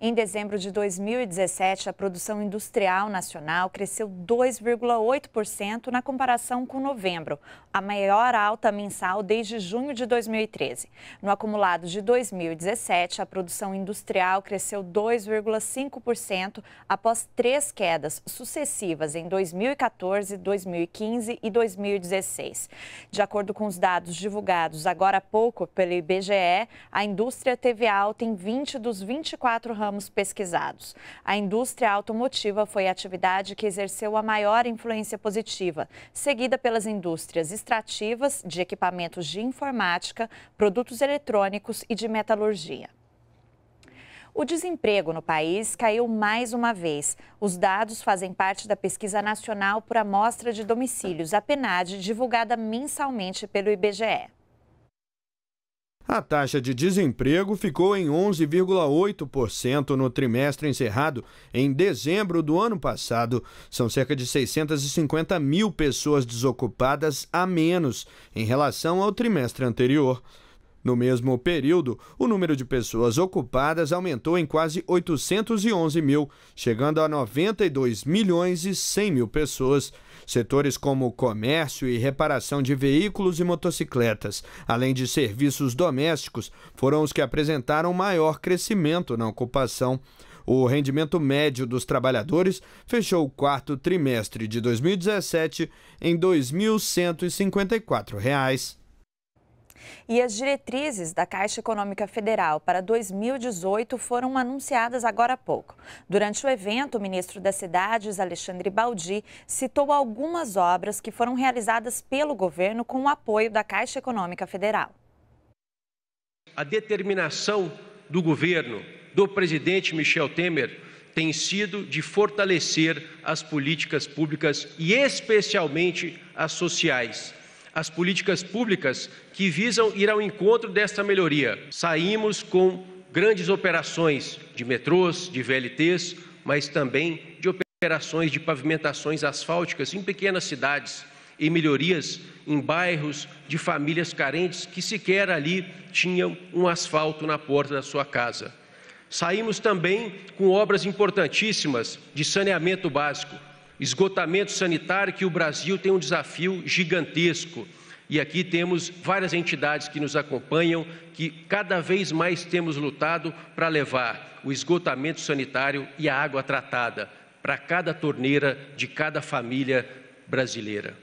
Em dezembro de 2017, a produção industrial nacional cresceu 2,8% na comparação com novembro, a maior alta mensal desde junho de 2013. No acumulado de 2017, a produção industrial cresceu 2,5% após três quedas sucessivas em 2014, 2015 e 2016. De acordo com os dados divulgados agora há pouco pelo IBGE, a indústria teve alta em 20 dos 24 quatro ramos pesquisados. A indústria automotiva foi a atividade que exerceu a maior influência positiva, seguida pelas indústrias extrativas, de equipamentos de informática, produtos eletrônicos e de metalurgia. O desemprego no país caiu mais uma vez. Os dados fazem parte da Pesquisa Nacional por Amostra de Domicílios, a PNAD, divulgada mensalmente pelo IBGE. A taxa de desemprego ficou em 11,8% no trimestre encerrado em dezembro do ano passado. São cerca de 650 mil pessoas desocupadas a menos em relação ao trimestre anterior. No mesmo período, o número de pessoas ocupadas aumentou em quase 811 mil, chegando a 92 milhões e 100 mil pessoas. Setores como comércio e reparação de veículos e motocicletas, além de serviços domésticos, foram os que apresentaram maior crescimento na ocupação. O rendimento médio dos trabalhadores fechou o quarto trimestre de 2017 em R$ 2.154. E as diretrizes da Caixa Econômica Federal para 2018 foram anunciadas agora há pouco. Durante o evento, o ministro das Cidades, Alexandre Baldi, citou algumas obras que foram realizadas pelo governo com o apoio da Caixa Econômica Federal. A determinação do governo, do presidente Michel Temer, tem sido de fortalecer as políticas públicas e, especialmente, as sociais as políticas públicas que visam ir ao encontro desta melhoria. Saímos com grandes operações de metrôs, de VLTs, mas também de operações de pavimentações asfálticas em pequenas cidades e melhorias em bairros de famílias carentes que sequer ali tinham um asfalto na porta da sua casa. Saímos também com obras importantíssimas de saneamento básico, esgotamento sanitário, que o Brasil tem um desafio gigantesco. E aqui temos várias entidades que nos acompanham, que cada vez mais temos lutado para levar o esgotamento sanitário e a água tratada para cada torneira de cada família brasileira.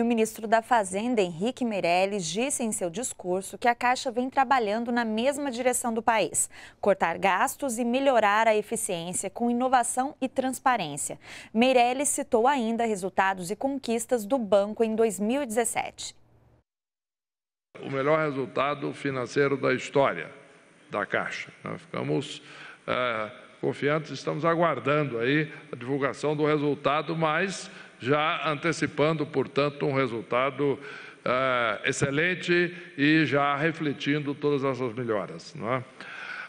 E o ministro da Fazenda, Henrique Meirelles, disse em seu discurso que a Caixa vem trabalhando na mesma direção do país: cortar gastos e melhorar a eficiência com inovação e transparência. Meirelles citou ainda resultados e conquistas do banco em 2017. O melhor resultado financeiro da história da Caixa. Nós né? ficamos é, confiantes, estamos aguardando aí a divulgação do resultado, mas já antecipando, portanto, um resultado uh, excelente e já refletindo todas essas melhoras. Não é?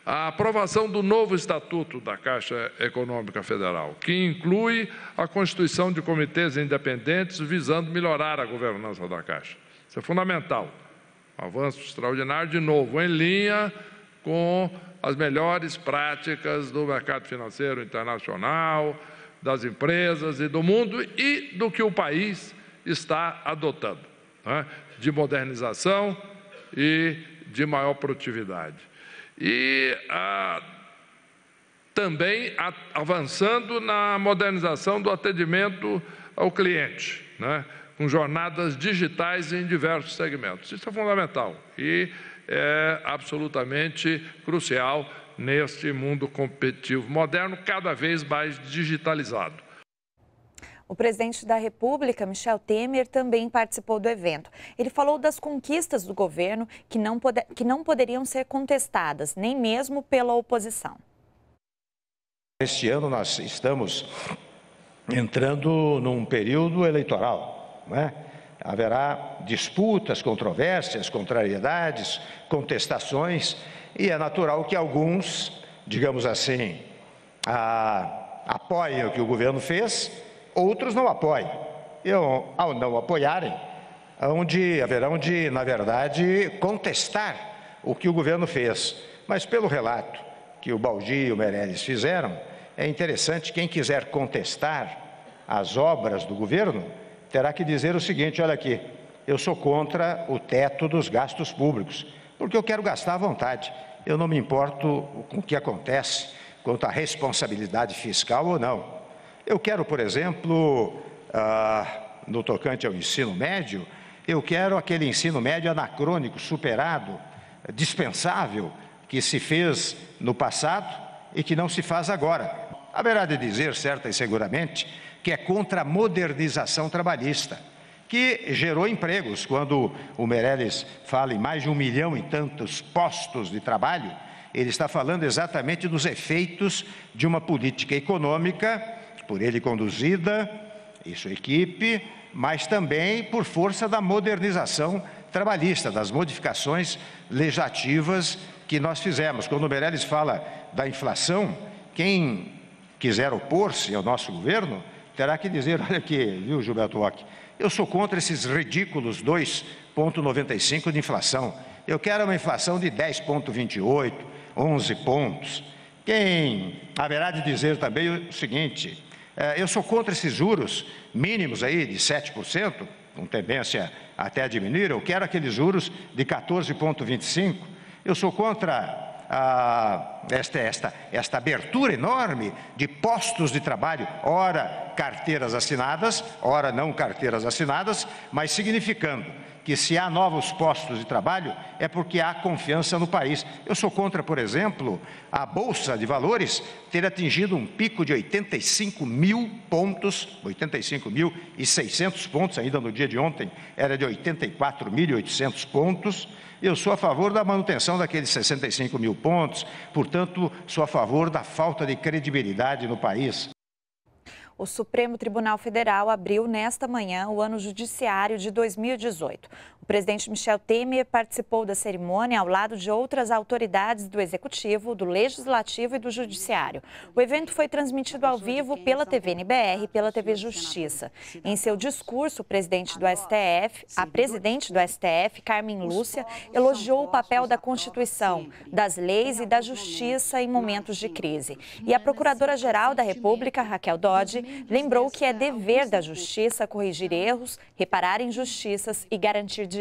a aprovação do novo Estatuto da Caixa Econômica Federal, que inclui a constituição de comitês independentes visando melhorar a governança da Caixa. Isso é fundamental. Um avanço extraordinário, de novo, em linha com as melhores práticas do mercado financeiro internacional, das empresas e do mundo e do que o país está adotando, né? de modernização e de maior produtividade. E ah, também a, avançando na modernização do atendimento ao cliente, né? com jornadas digitais em diversos segmentos. Isso é fundamental e é absolutamente crucial neste mundo competitivo moderno, cada vez mais digitalizado. O presidente da República, Michel Temer, também participou do evento. Ele falou das conquistas do governo que não, que não poderiam ser contestadas, nem mesmo pela oposição. Este ano nós estamos entrando num período eleitoral. Né? Haverá disputas, controvérsias, contrariedades, contestações e é natural que alguns, digamos assim, apoiem o que o governo fez, outros não apoiem. E ao não apoiarem, onde haverão de, na verdade, contestar o que o governo fez. Mas pelo relato que o Baldi e o Meirelles fizeram, é interessante quem quiser contestar as obras do governo terá que dizer o seguinte: olha aqui, eu sou contra o teto dos gastos públicos porque eu quero gastar à vontade. Eu não me importo com o que acontece quanto à responsabilidade fiscal ou não. Eu quero, por exemplo, ah, no tocante ao ensino médio, eu quero aquele ensino médio anacrônico, superado, dispensável, que se fez no passado e que não se faz agora. Haverá de dizer, certa e seguramente, que é contra a modernização trabalhista que gerou empregos. Quando o Meirelles fala em mais de um milhão e tantos postos de trabalho, ele está falando exatamente dos efeitos de uma política econômica, por ele conduzida e sua equipe, mas também por força da modernização trabalhista, das modificações legislativas que nós fizemos. Quando o Meirelles fala da inflação, quem quiser opor-se ao nosso governo terá que dizer, olha aqui, viu, Gilberto Roque, eu sou contra esses ridículos 2,95 de inflação. Eu quero uma inflação de 10,28, 11 pontos. Quem haverá de dizer também o seguinte: é, eu sou contra esses juros mínimos aí de 7%, com tendência até a diminuir, eu quero aqueles juros de 14,25%. Eu sou contra ah, esta, esta, esta abertura enorme de postos de trabalho, ora carteiras assinadas, ora não carteiras assinadas, mas significando que se há novos postos de trabalho é porque há confiança no país. Eu sou contra, por exemplo, a Bolsa de Valores ter atingido um pico de 85 mil pontos, 85 mil e 600 pontos, ainda no dia de ontem era de 84 mil 800 pontos. Eu sou a favor da manutenção daqueles 65 mil pontos, portanto, sou a favor da falta de credibilidade no país o Supremo Tribunal Federal abriu nesta manhã o ano judiciário de 2018 presidente Michel Temer participou da cerimônia ao lado de outras autoridades do Executivo, do Legislativo e do Judiciário. O evento foi transmitido ao vivo pela TV NBR e pela TV Justiça. Em seu discurso, o presidente do STF, a presidente do STF, Carmen Lúcia, elogiou o papel da Constituição, das leis e da justiça em momentos de crise. E a Procuradora-Geral da República, Raquel Dodge, lembrou que é dever da Justiça corrigir erros, reparar injustiças e garantir direitos